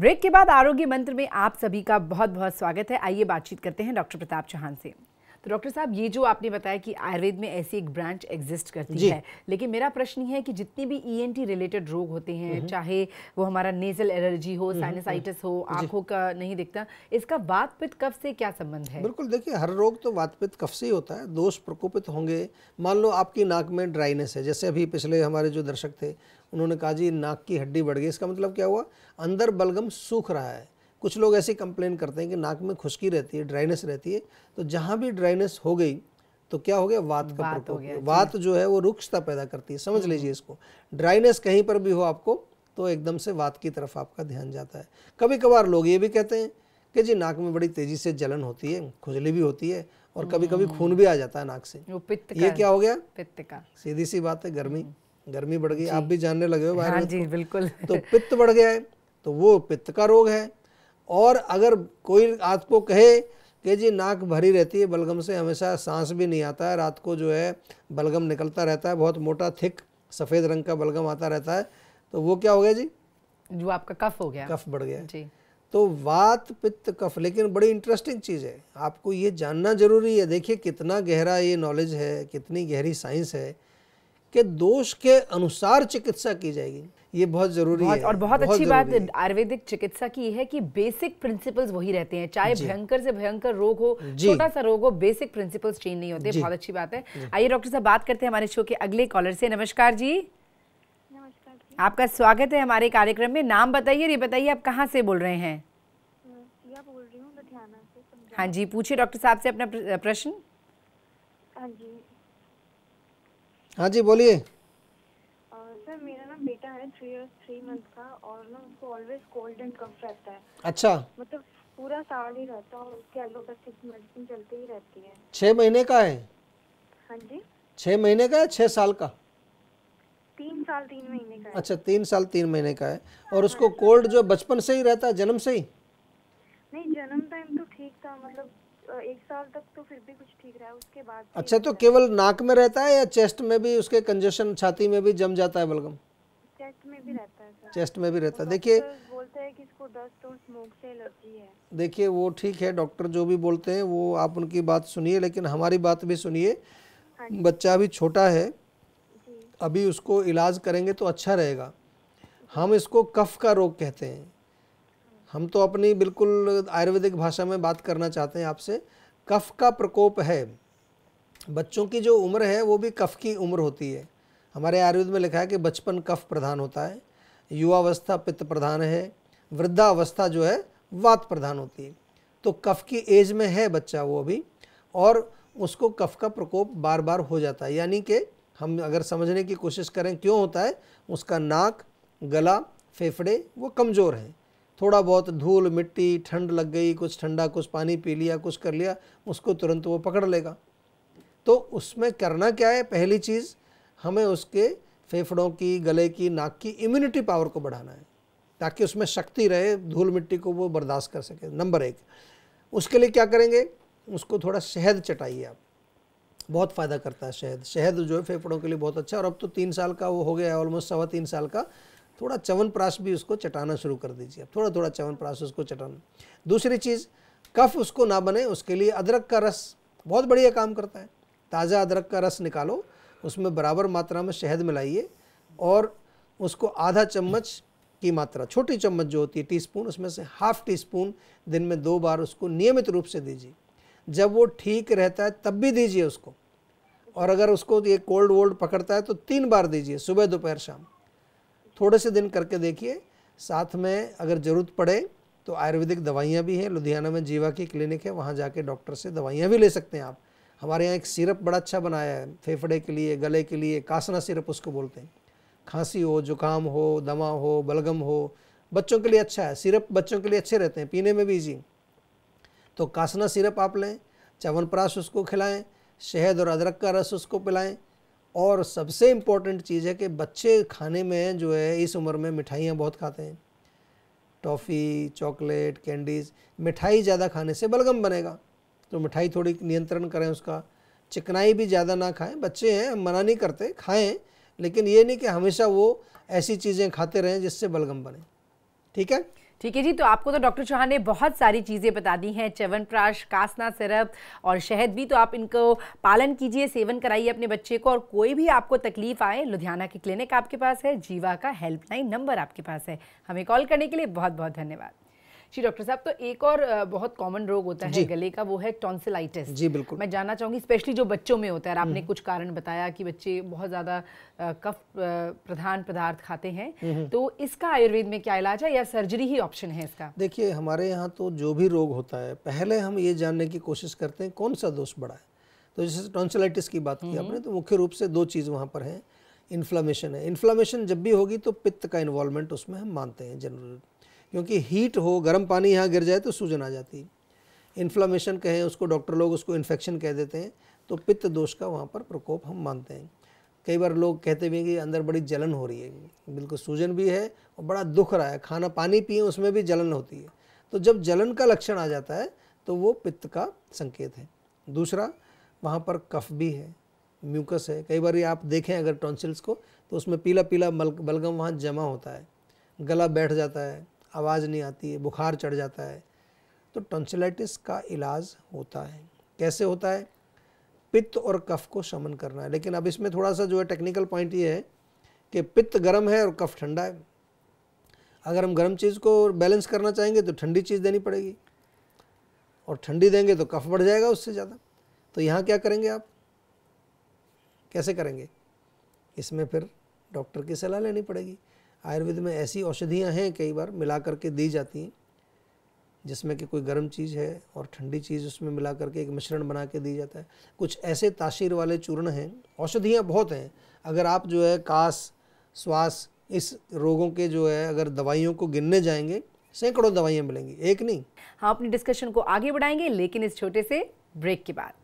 Break के बाद आरोग्य मंत्र में आप सभी का बहुत बहुत स्वागत है आइए बातचीत करते हैं डॉक्टर प्रताप चौहान से तो डॉक्टर साहब ये जो आपने बताया कि आयुर्वेद में ऐसी एक ब्रांच एग्जिस्ट करती है लेकिन मेरा प्रश्न है कि जितने भी ई e रिलेटेड रोग होते हैं हम्म। चाहे वो हमारा नेजल एलर्जी हो साइनसाइटिस हम्म, हम्म, हो आंखों का नहीं दिखता इसका वातपित कफ से क्या संबंध है बिल्कुल देखिए हर रोग तो वातपित कफ से ही होता है दोष प्रकोपित होंगे मान लो आपकी नाक में ड्राइनेस है जैसे अभी पिछले हमारे जो दर्शक थे उन्होंने कहा जी नाक की हड्डी बढ़ गई इसका मतलब क्या हुआ अंदर बलगम सूख रहा है कुछ लोग ऐसे कंप्लेन करते हैं कि नाक में खुशकी रहती है ड्राइनेस रहती है तो जहाँ भी ड्राइनेस हो गई तो क्या हो गया वात का हो गया वात जो है वो रुक्षता पैदा करती है समझ हम्म। लीजिए इसको ड्राइनेस कहीं पर भी हो आपको तो एकदम से वात की तरफ आपका ध्यान जाता है कभी कभार लोग ये भी कहते हैं कि जी नाक में बड़ी तेजी से जलन होती है खुजली भी होती है और कभी कभी हम्म। खून भी आ जाता है नाक से पित्त ये क्या हो गया पित्त का सीधी सी बात है गर्मी हम्म। गर्मी बढ़ गई आप भी जानने लगे हो बाहर हाँ जी बिल्कुल तो पित्त बढ़ गया है तो वो पित्त का रोग है और अगर कोई आपको कहे कि जी नाक भरी रहती है बलगम से हमेशा सांस भी नहीं आता है रात को जो है बलगम निकलता रहता है बहुत मोटा थिक सफ़ेद रंग का बलगम आता रहता है तो वो क्या हो गया जी जो आपका कफ हो गया कफ बढ़ गया जी तो वात पित्त कफ लेकिन बड़ी इंटरेस्टिंग चीज़ है आपको ये जानना ज़रूरी है देखिए कितना गहरा ये नॉलेज है कितनी गहरी साइंस है के दोष के अनुसार चिकित्सा की जाएगी ये बहुत जरूरी बहुत, है और बहुत, बहुत अच्छी बात आयुर्वेदिक चिकित्सा की है कि बेसिक प्रिंसिपल्स वही रहते हैं चाहे भयंकर से भयंकर रोग हो छोटा सा रोग हो बेसिक प्रिंसिपल्स चेंज नहीं होते बहुत अच्छी बात है आइए डॉक्टर साहब बात करते हैं हमारे शो के अगले कॉलर से नमस्कार जी आपका स्वागत है हमारे कार्यक्रम में नाम बताइए और ये बताइए आप कहाँ से बोल रहे हैं हम्म, हाँ जी पूछिए डॉक्टर साहब से अपना प्रश्न हाँ जी हाँ जी बोलिए सर मेरा ना बेटा है थ्री इयर्स थ्री मंथ का और ना उसको ऑलवेज कोल्ड एंड कफ रहता है अच्छा मतलब पूरा साल ही रहता है और उसके एलोपैथिक मेडिसिन चलती ही रहती है छह महीने का है हाँ जी छह महीने का है छह साल का तीन साल तीन महीने का है। अच्छा तीन साल तीन महीने का है और हाँ उसको कोल्ड जो बचपन से ही रहता है जन्म से ही नहीं जन्म टाइम तो ठीक था मतलब एक साल तक तो फिर भी कुछ ठीक रहा उसके बाद अच्छा तो केवल नाक में रहता है या चेस्ट में भी उसके कंजेशन छाती में भी जम जाता है बलगम चेस्ट में भी रहता है चेस्ट में भी रहता है देखिए बोलते हैं कि इसको डस्ट और स्मोक से एलर्जी है देखिए वो ठीक है डॉक्टर जो भी बोलते हैं वो आप उनकी बात सुनिए लेकिन हमारी बात भी सुनिए हाँ बच्चा अभी छोटा है अभी उसको इलाज करेंगे तो अच्छा रहेगा हम इसको कफ का रोग कहते हैं हम तो अपनी बिल्कुल आयुर्वेदिक भाषा में बात करना चाहते हैं आपसे कफ का प्रकोप है बच्चों की जो उम्र है वो भी कफ की उम्र होती है हमारे आयुर्वेद में लिखा है कि बचपन कफ प्रधान होता है युवावस्था पित्त प्रधान है वृद्धावस्था जो है वात प्रधान होती है तो कफ की एज में है बच्चा वो अभी और उसको कफ का प्रकोप बार बार हो जाता है यानी कि हम अगर समझने की कोशिश करें क्यों होता है उसका नाक गला फेफड़े वो कमज़ोर हैं थोड़ा बहुत धूल मिट्टी ठंड लग गई कुछ ठंडा कुछ पानी पी लिया कुछ कर लिया उसको तुरंत वो पकड़ लेगा तो उसमें करना क्या है पहली चीज़ हमें उसके फेफड़ों की गले की नाक की इम्यूनिटी पावर को बढ़ाना है ताकि उसमें शक्ति रहे धूल मिट्टी को वो बर्दाश्त कर सके नंबर एक उसके लिए क्या करेंगे उसको थोड़ा शहद चटाइए आप बहुत फ़ायदा करता है शहद शहद जो है फेफड़ों के लिए बहुत अच्छा और अब तो तीन साल का वो हो गया है ऑलमोस्ट सवा तीन साल का थोड़ा प्राश भी उसको चटाना शुरू कर दीजिए थोड़ा थोड़ा प्राश उसको चटाना दूसरी चीज़ कफ उसको ना बने उसके लिए अदरक का रस बहुत बढ़िया काम करता है ताज़ा अदरक का रस निकालो उसमें बराबर मात्रा में शहद मिलाइए और उसको आधा चम्मच की मात्रा छोटी चम्मच जो होती है टीस्पून उसमें से हाफ़ टी स्पून दिन में दो बार उसको नियमित रूप से दीजिए जब वो ठीक रहता है तब भी दीजिए उसको और अगर उसको ये कोल्ड वोल्ड पकड़ता है तो तीन बार दीजिए सुबह दोपहर शाम थोड़े से दिन करके देखिए साथ में अगर ज़रूरत पड़े तो आयुर्वेदिक दवाइयाँ भी हैं लुधियाना में जीवा की क्लिनिक है वहाँ जाके डॉक्टर से दवाइयाँ भी ले सकते हैं आप हमारे यहाँ एक सिरप बड़ा अच्छा बनाया है फेफड़े के लिए गले के लिए कासना सिरप उसको बोलते हैं खांसी हो जुकाम हो दमा हो बलगम हो बच्चों के लिए अच्छा है सिरप बच्चों के लिए अच्छे रहते हैं पीने में भी ईजी तो कासना सिरप आप लें चवनप्राश उसको खिलाएं शहद और अदरक का रस उसको पिलाएं और सबसे इम्पोर्टेंट चीज़ है कि बच्चे खाने में जो है इस उम्र में मिठाइयाँ बहुत खाते हैं टॉफ़ी चॉकलेट कैंडीज़ मिठाई ज़्यादा खाने से बलगम बनेगा तो मिठाई थोड़ी नियंत्रण करें उसका चिकनाई भी ज़्यादा ना खाएं बच्चे हैं हम मना नहीं करते खाएं लेकिन ये नहीं कि हमेशा वो ऐसी चीज़ें खाते रहें जिससे बलगम बने ठीक है ठीक है जी तो आपको तो डॉक्टर चौहान ने बहुत सारी चीज़ें बता दी हैं च्यवनप्राश कासना सिरप और शहद भी तो आप इनको पालन कीजिए सेवन कराइए अपने बच्चे को और कोई भी आपको तकलीफ आए लुधियाना के क्लिनिक आपके पास है जीवा का हेल्पलाइन नंबर आपके पास है हमें कॉल करने के लिए बहुत बहुत धन्यवाद जी डॉक्टर साहब तो एक और बहुत कॉमन रोग होता है गले का वो है टॉन्सिलाइटिस जी बिल्कुल मैं जानना चाहूंगी स्पेशली जो बच्चों में होता है आपने हम्म। कुछ कारण बताया कि बच्चे बहुत ज़्यादा कफ प्रधान पदार्थ खाते हैं हम्म, हम्म। तो इसका आयुर्वेद में क्या इलाज है या सर्जरी ही ऑप्शन है इसका देखिए हमारे यहाँ तो जो भी रोग होता है पहले हम ये जानने की कोशिश करते हैं कौन सा दोष बड़ा है तो जैसे टॉन्सिलाइटिस की बात की आपने तो मुख्य रूप से दो चीज़ वहाँ पर है इन्फ्लामेशन है इन्फ्लामेशन जब भी होगी तो पित्त का इन्वॉल्वमेंट उसमें हम मानते हैं जनरल क्योंकि हीट हो गर्म पानी यहाँ गिर जाए तो सूजन आ जाती है इन्फ्लामेशन कहें उसको डॉक्टर लोग उसको इन्फेक्शन कह देते हैं तो पित्त दोष का वहाँ पर प्रकोप हम मानते हैं कई बार लोग कहते भी हैं कि अंदर बड़ी जलन हो रही है बिल्कुल सूजन भी है और बड़ा दुख रहा है खाना पानी पिए उसमें भी जलन होती है तो जब जलन का लक्षण आ जाता है तो वो पित्त का संकेत है दूसरा वहाँ पर कफ भी है म्यूकस है कई बार ये आप देखें अगर टॉन्सिल्स को तो उसमें पीला पीला बलगम वहाँ जमा होता है गला बैठ जाता है आवाज़ नहीं आती है बुखार चढ़ जाता है तो टन्सिलाइटिस का इलाज होता है कैसे होता है पित्त और कफ को शमन करना है लेकिन अब इसमें थोड़ा सा जो है टेक्निकल पॉइंट ये है कि पित्त गर्म है और कफ ठंडा है अगर हम गर्म चीज़ को बैलेंस करना चाहेंगे तो ठंडी चीज़ देनी पड़ेगी और ठंडी देंगे तो कफ बढ़ जाएगा उससे ज़्यादा तो यहाँ क्या करेंगे आप कैसे करेंगे इसमें फिर डॉक्टर की सलाह लेनी पड़ेगी आयुर्वेद में ऐसी औषधियाँ हैं कई बार मिला करके दी जाती हैं जिसमें कि कोई गर्म चीज़ है और ठंडी चीज़ उसमें मिला करके एक मिश्रण बना के दी जाता है कुछ ऐसे ताशीर वाले चूर्ण हैं औषधियाँ बहुत हैं अगर आप जो है कास श्वास इस रोगों के जो है अगर दवाइयों को गिनने जाएंगे सैकड़ों दवाइयाँ मिलेंगी एक नहीं हाँ अपनी डिस्कशन को आगे बढ़ाएंगे लेकिन इस छोटे से ब्रेक के बाद